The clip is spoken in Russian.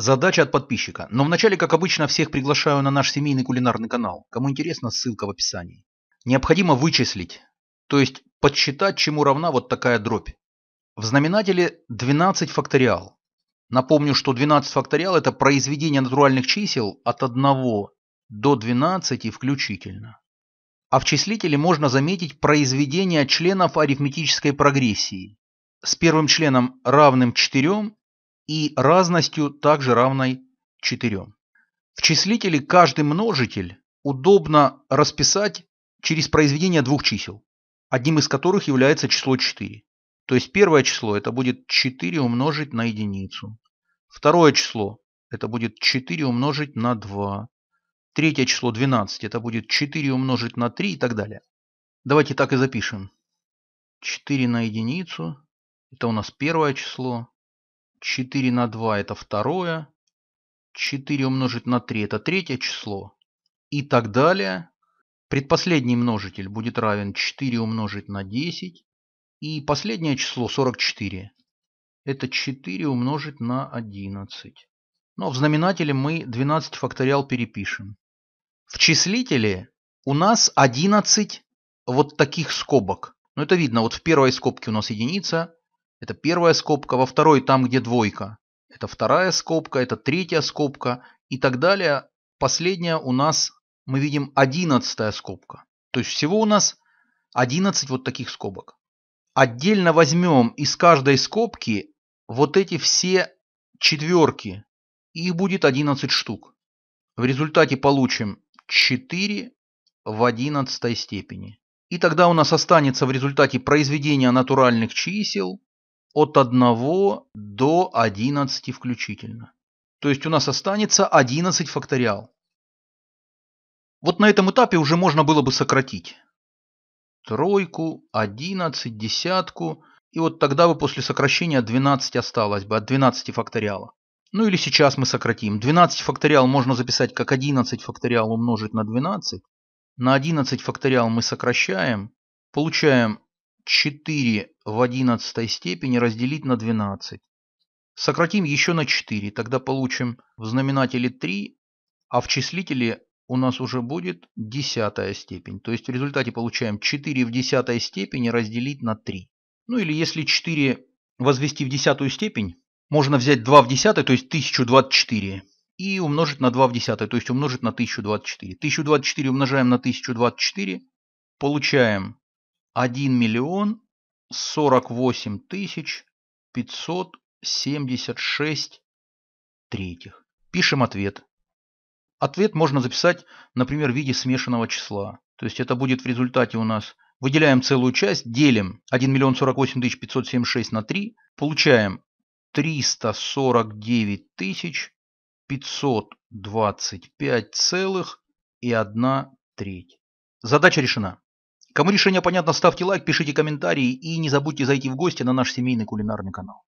Задача от подписчика. Но вначале, как обычно, всех приглашаю на наш семейный кулинарный канал. Кому интересно, ссылка в описании. Необходимо вычислить, то есть подсчитать, чему равна вот такая дробь. В знаменателе 12 факториал. Напомню, что 12 факториал – это произведение натуральных чисел от 1 до 12 включительно. А в числителе можно заметить произведение членов арифметической прогрессии. С первым членом равным 4 и разностью также равной 4. В числителе каждый множитель удобно расписать через произведение двух чисел, одним из которых является число 4. То есть первое число это будет 4 умножить на единицу. Второе число это будет 4 умножить на 2. Третье число 12 это будет 4 умножить на 3 и так далее. Давайте так и запишем. 4 на единицу это у нас первое число. 4 на 2 – это второе, 4 умножить на 3 – это третье число и так далее. Предпоследний множитель будет равен 4 умножить на 10 и последнее число 44. Это 4 умножить на 11. Но в знаменателе мы 12 факториал перепишем. В числителе у нас 11 вот таких скобок. Но это видно, вот в первой скобке у нас единица, это первая скобка, во второй там, где двойка. Это вторая скобка, это третья скобка и так далее. Последняя у нас, мы видим, одиннадцатая скобка. То есть всего у нас 11 вот таких скобок. Отдельно возьмем из каждой скобки вот эти все четверки. Их будет 11 штук. В результате получим 4 в 11 степени. И тогда у нас останется в результате произведения натуральных чисел от 1 до 11 включительно. То есть у нас останется 11 факториал. Вот на этом этапе уже можно было бы сократить. Тройку, 11, десятку. И вот тогда бы после сокращения 12 осталось бы от 12 факториала. Ну или сейчас мы сократим. 12 факториал можно записать как 11 факториал умножить на 12. На 11 факториал мы сокращаем. Получаем 4 в одиннадцатой степени разделить на 12. Сократим еще на 4, тогда получим в знаменателе 3, а в числителе у нас уже будет десятая степень. То есть в результате получаем 4 в десятой степени разделить на 3. Ну или если 4 возвести в десятую степень, можно взять 2 в десятой, то есть 1024, и умножить на 2 в десятой, то есть умножить на 1024. 1024 умножаем на 1024, получаем 1 миллион 48 576 третьих. Пишем ответ. Ответ можно записать, например, в виде смешанного числа. То есть это будет в результате у нас выделяем целую часть, делим 1 миллион 48 тысяч 576 на 3, получаем 349 тысяч 525 целых и 1 треть. Задача решена. Кому решение понятно, ставьте лайк, пишите комментарии и не забудьте зайти в гости на наш семейный кулинарный канал.